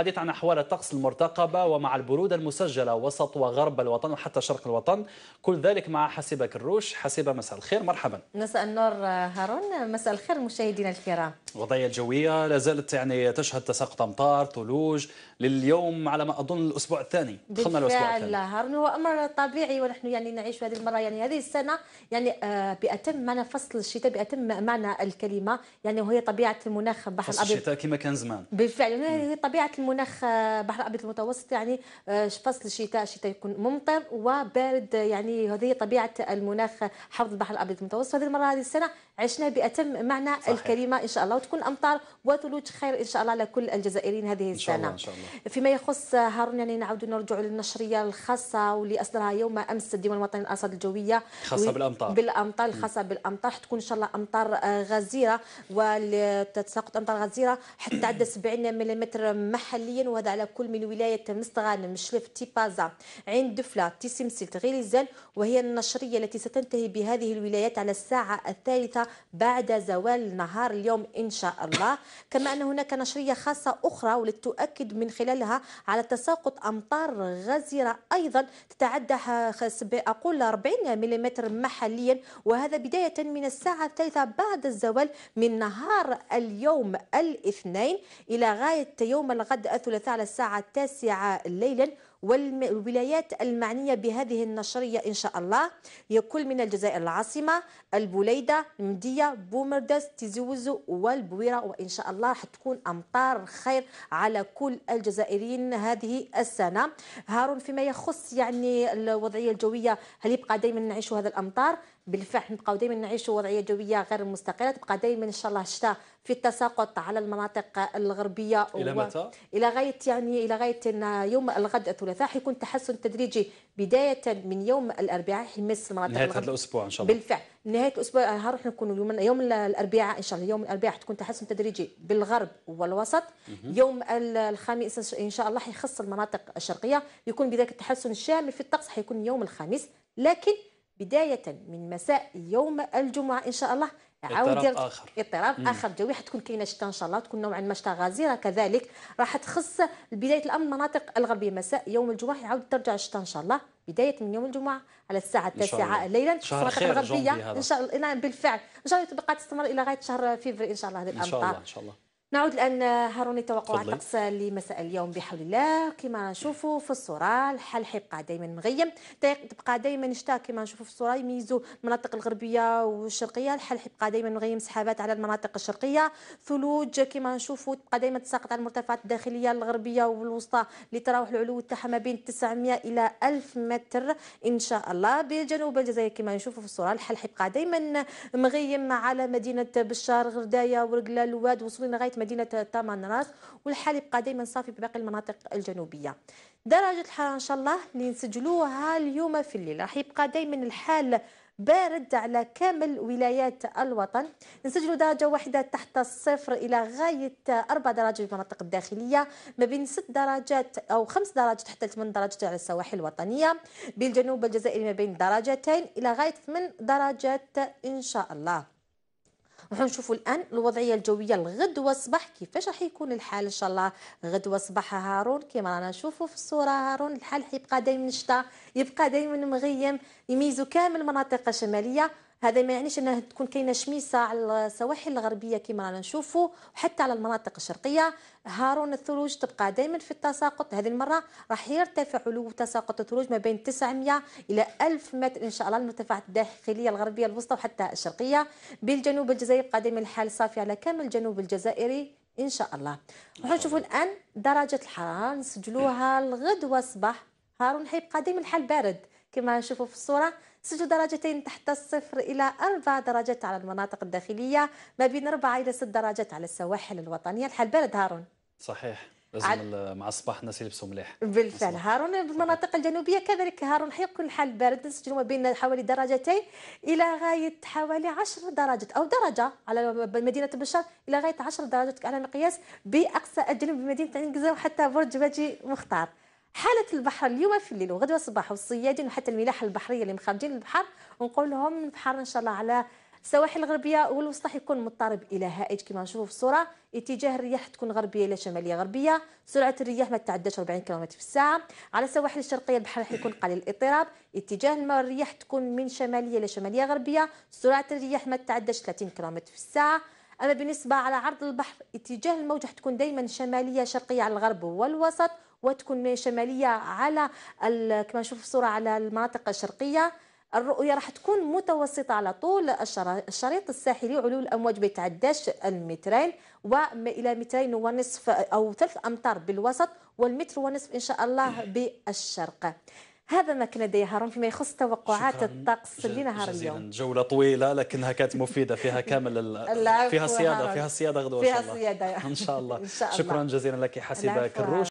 الحديث عن أحوال الطقس المرتقبة ومع البرودة المسجلة وسط وغرب الوطن وحتى شرق الوطن كل ذلك مع حسيبة كروش حسيبة مساء الخير مرحبا مساء النور هارون مساء الخير مشاهدينا الكرام الوضعية الجوية لا زالت يعني تشهد تساقط أمطار ثلوج لليوم على ما أظن الأسبوع الثاني دخلنا الأسبوع الثاني بالفعل هو أمر طبيعي ونحن يعني نعيش هذه المرة يعني هذه السنة يعني آه، بأتم معنى فصل الشتاء بأتم معنى الكلمة يعني وهي طبيعة المناخ البحر فصل الأبيض الشتاء كما كان زمان بالفعل يعني هي طبيعة المناخ البحر آه، الأبيض المتوسط يعني آه، فصل الشتاء الشتاء يكون ممطر وبارد يعني هذه طبيعة المناخ حوض البحر الأبيض المتوسط هذه المرة هذه السنة عشنا باتم معنى صحيح. الكلمه ان شاء الله وتكون امطار وثلوج خير ان شاء الله لكل الجزائريين هذه السنه. إن شاء الله إن شاء الله. فيما يخص هارون يعني نعود نرجع للنشريه الخاصه واللي اصدرها يوم امس الديوان الوطني للارصاد الجويه خاصه بالامطار بالامطار الخاصه بالامطار تكون ان شاء الله امطار آه، غزيره وتساقط امطار غزيره حتى عدد 70 ملم محليا وهذا على كل من ولايه مستغان مشلف تيبازا عين دفله تيسمسيت تغيليزان وهي النشريه التي ستنتهي بهذه الولايات على الساعه الثالثه بعد زوال نهار اليوم إن شاء الله كما أن هناك نشرية خاصة أخرى ولتؤكد من خلالها على تساقط أمطار غزيرة أيضا تتعدى أقول 40 ملم محليا وهذا بداية من الساعة الثالثة بعد الزوال من نهار اليوم الاثنين إلى غاية يوم الغد الثلاثاء على الساعة التاسعة ليلا والولايات المعنية بهذه النشرية إن شاء الله كل من الجزائر العاصمة البوليدة المدية بومرداس تيزوزو والبويرة وإن شاء الله حتكون أمطار خير على كل الجزائريين هذه السنة هارون فيما يخص يعني الوضعية الجوية هل يبقى دائما نعيش هذا الأمطار بالفعل نبقاو دائما نعيشوا وضعيه جويه غير مستقره تبقى دائما ان شاء الله الشتاء في التساقط على المناطق الغربيه الى متى؟ الى غايه يعني الى غايه يوم الغد الثلاثاء الأولى راح يكون تحسن تدريجي بداية من يوم الأربعاء يمس المناطق نهاية هذا الأسبوع إن شاء الله بالفعل نهاية الأسبوع آه، هروح نكون يوم يوم الأربعاء إن شاء الله يوم الأربعاء تكون تحسن تدريجي بالغرب والوسط يوم الخميس إن شاء الله حيخص المناطق الشرقية يكون بذلك التحسن الشامل في الطقس حيكون يوم الخميس لكن بداية من مساء يوم الجمعة إن شاء الله عاود اخر اضطراب اخر جوي حتكون كاينه شتاء ان شاء الله تكون نوعا ما شتاء غزيره كذلك راح تخص بدايه الامر المناطق الغربيه مساء يوم الجمعه يعاود ترجع الشتاء ان شاء الله بدايه من يوم الجمعه على الساعه التاسعه ليلا في المناطق الغربيه ان شاء الله نعم بالفعل ان شاء الله تبقى تستمر الى غايه شهر فيفري ان شاء الله هذه الامطار ان شاء الله ان شاء الله نعود الان هاروني توقعات الطقس لمساء اليوم بحول الله كما نشوفوا في الصوره الحال حيبقى دائما مغيم تبقى دائما شتاء كما نشوفوا في الصوره يميزوا المناطق الغربيه والشرقيه الحال حيبقى دائما مغيم سحابات على المناطق الشرقيه ثلوج كما نشوفوا تبقى دائما تساقط على المرتفعات الداخليه الغربيه والوسطى اللي تراوح العلو تاعها ما بين 900 الى 1000 متر ان شاء الله بجنوب الجزائر كما نشوفوا في الصوره الحال حيبقى دائما مغيم على مدينه بشار غردايه ورقلال الواد وصولنا لغايه مدينه راس والحالي بقى دائما صافي بباقي المناطق الجنوبيه درجه الحراره ان شاء الله اللي نسجلوها اليوم في الليل راح يبقى دائما الحال بارد على كامل ولايات الوطن نسجل درجة واحدة تحت الصفر إلى غاية أربع درجات في المناطق الداخلية ما بين ست درجات أو خمس درجات حتى ثمان درجات على السواحل الوطنية بالجنوب الجزائري ما بين درجتين إلى غاية ثمان درجات إن شاء الله راح نشوفوا الان الوضعيه الجويه لغدوه الصباح كيفاش راح يكون الحال ان شاء الله غدوه وصباح هارون كما رانا نشوفوا في الصوره هارون الحال حيبقى دائما شتاء يبقى دائما مغيم يميزوا كامل المناطق الشماليه هذا ما يعنيش انها تكون كاينه شميسه على السواحل الغربيه كما رانا نشوفوا وحتى على المناطق الشرقيه هارون الثلوج تبقى دائما في التساقط هذه المره راح يرتفع علو تساقط الثلوج ما بين 900 الى 1000 متر ان شاء الله المرتفعات الداخليه الغربيه الوسطى وحتى الشرقيه بالجنوب الجزائري يبقى دائما الحال صافي على كامل الجنوب الجزائري ان شاء الله نشوفوا الان درجه الحراره نسجلوها الغد الصباح هارون حيبقى دائما الحال بارد كما نشوفوا في الصورة ست درجتين تحت الصفر إلى أربع درجات على المناطق الداخلية ما بين أربعة إلى ست درجات على السواحل الوطنية الحال بارد هارون صحيح لازم عل... مع الصباح الناس يلبسوا مليح بالفعل هارون بالمناطق الجنوبيه كذلك هارون حيكون الحال بارد نسجلوا ما بين حوالي درجتين الى غايه حوالي 10 درجات او درجه على مدينه بشار الى غايه 10 درجات على مقياس باقصى الجنوب بمدينه عنقزه وحتى برج باجي مختار حالة البحر اليوم في الليل وغدوة صباح والصيادين وحتى الملاحة البحرية اللي مخرجين البحر ونقول لهم البحر إن شاء الله على السواحل الغربيه والوسطى حيكون مضطرب الى هائج كما نشوفوا في الصوره اتجاه الرياح تكون غربيه الى شماليه غربيه سرعه الرياح ما تتعداش 40 كم في الساعه على السواحل الشرقيه البحر حيكون قليل الاضطراب اتجاه الماء الرياح تكون من شماليه الى شماليه غربيه سرعه الرياح ما تتعداش 30 كم في الساعه اما بالنسبه على عرض البحر اتجاه الموجه تكون دائما شماليه شرقيه على الغرب والوسط وتكون شماليه على كما نشوف في الصوره على المناطق الشرقيه الرؤية راح تكون متوسطة على طول الشريط الساحلي علو الأمواج ما يتعداش المترين وإلى مترين ونصف أو ثلث أمتار بالوسط والمتر ونصف إن شاء الله بالشرق هذا ما كان لدي هارون فيما يخص توقعات الطقس لنهار اليوم جولة طويلة لكنها كانت مفيدة فيها كامل ال... فيها صيادة فيها صيادة غدوة فيها إن شاء الله صيادة إن شاء الله شكرا جزيلا لك حسيبة كروش